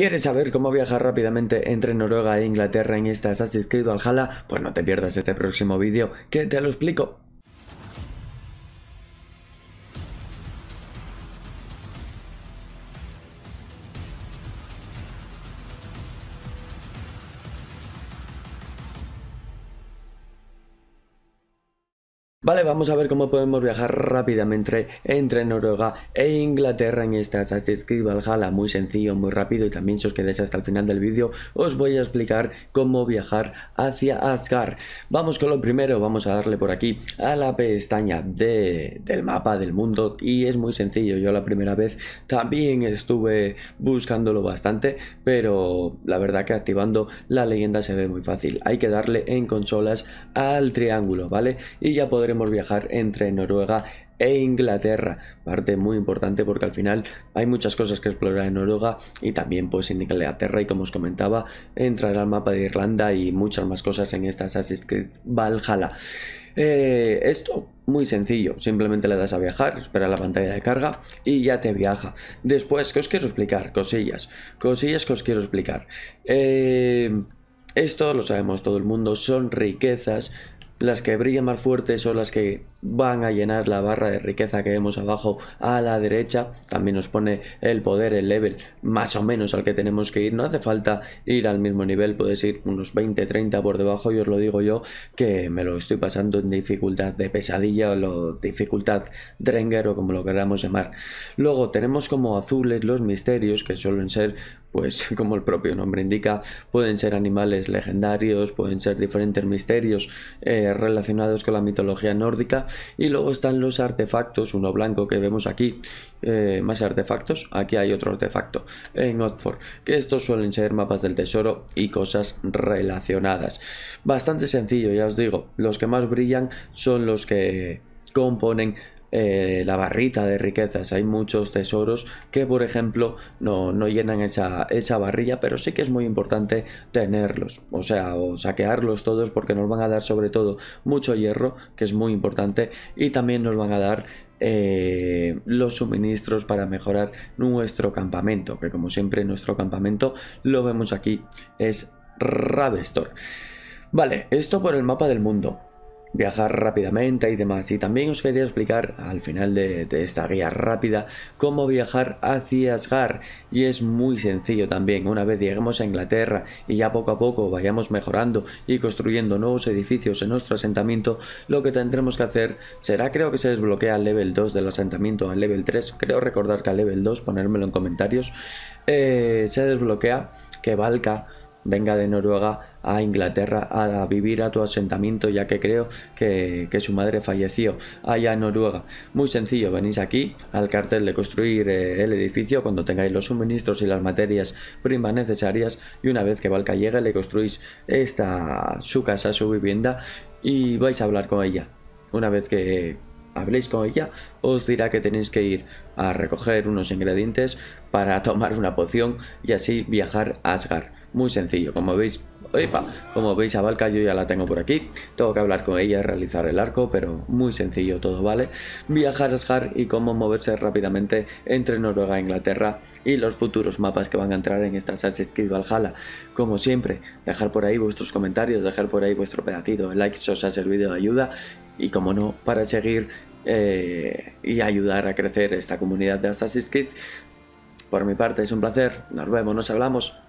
¿Quieres saber cómo viajar rápidamente entre Noruega e Inglaterra en ¿Estás inscrito al jala? Pues no te pierdas este próximo vídeo que te lo explico. Vale, vamos a ver cómo podemos viajar rápidamente entre Noruega e Inglaterra en esta Assassin's Creed Valhalla. Muy sencillo, muy rápido y también si os quedáis hasta el final del vídeo os voy a explicar cómo viajar hacia Asgard. Vamos con lo primero, vamos a darle por aquí a la pestaña del mapa del mundo y es muy sencillo. Yo la primera vez también estuve buscándolo bastante, pero la verdad que activando la leyenda se ve muy fácil. Hay que darle en consolas al triángulo, ¿vale? Y ya podremos viajar entre Noruega e Inglaterra. Parte muy importante porque al final hay muchas cosas que explorar en Noruega y también pues en Inglaterra y como os comentaba entrar al mapa de Irlanda y muchas más cosas en esta Assassin's Creed Valhalla. Eh, esto muy sencillo, simplemente le das a viajar, espera la pantalla de carga y ya te viaja. Después, que os quiero explicar? Cosillas, cosillas que os quiero explicar. Eh, esto lo sabemos todo el mundo, son riquezas las que brillan más fuertes son las que van a llenar la barra de riqueza que vemos abajo a la derecha. También nos pone el poder, el level más o menos al que tenemos que ir. No hace falta ir al mismo nivel, puedes ir unos 20, 30 por debajo. Y os lo digo yo que me lo estoy pasando en dificultad de pesadilla o dificultad drenger o como lo queramos llamar. Luego tenemos como azules los misterios que suelen ser pues como el propio nombre indica, pueden ser animales legendarios, pueden ser diferentes misterios eh, relacionados con la mitología nórdica y luego están los artefactos, uno blanco que vemos aquí, eh, más artefactos, aquí hay otro artefacto en Oxford, que estos suelen ser mapas del tesoro y cosas relacionadas. Bastante sencillo, ya os digo, los que más brillan son los que componen eh, la barrita de riquezas. Hay muchos tesoros que, por ejemplo, no, llenan esa, esa, barrilla, pero sí que es muy importante tenerlos, o sea, o saquearlos todos porque nos van a dar sobre todo mucho hierro, que es muy importante, y también nos van a dar eh, los suministros para mejorar nuestro campamento, que como siempre nuestro campamento lo vemos aquí, es Ravestor. Vale, esto por el mapa del mundo viajar rápidamente y demás. Y también os quería explicar al final de, esta guía rápida cómo viajar hacia Asgar Y es muy sencillo también. Una vez lleguemos a Inglaterra y ya poco a poco vayamos mejorando y construyendo nuevos edificios en nuestro asentamiento, lo que tendremos que hacer será, creo que se desbloquea el level 2 del asentamiento al level 3. Creo recordar que al level 2, ponérmelo en comentarios, eh, se desbloquea que Valka venga de Noruega a Inglaterra a vivir a tu asentamiento ya que creo que, su madre falleció allá en Noruega. Muy sencillo, venís aquí al cartel de construir eh, el edificio cuando tengáis los suministros y las materias primas necesarias y una vez que Valka llegue le construís esta, su casa, su vivienda y vais a hablar con ella. Una vez que habléis con ella, os dirá que tenéis que ir a recoger unos ingredientes para tomar una poción y así viajar a Asgard. Muy sencillo, como veis, epa, como veis a Valka yo ya la tengo por aquí, tengo que hablar con ella, realizar el arco, pero muy sencillo todo, ¿vale? Viajar a Asgard y cómo moverse rápidamente entre Noruega e Inglaterra y los futuros mapas que van a entrar en esta Assassin's Creed Valhalla. Como siempre, dejar por ahí vuestros comentarios, dejar por ahí vuestro pedacito de like si os ha servido de ayuda y como no, para seguir eh, y ayudar a crecer esta comunidad de Assassin's Creed. Por mi parte es un placer, nos vemos, nos hablamos.